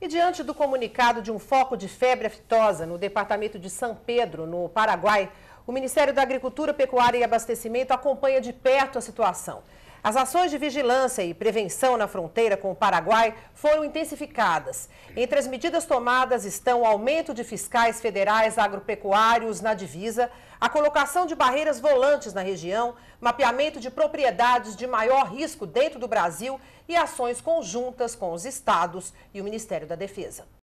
E diante do comunicado de um foco de febre aftosa no departamento de São Pedro, no Paraguai, o Ministério da Agricultura, Pecuária e Abastecimento acompanha de perto a situação. As ações de vigilância e prevenção na fronteira com o Paraguai foram intensificadas. Entre as medidas tomadas estão o aumento de fiscais federais agropecuários na divisa, a colocação de barreiras volantes na região, mapeamento de propriedades de maior risco dentro do Brasil e ações conjuntas com os estados e o Ministério da Defesa.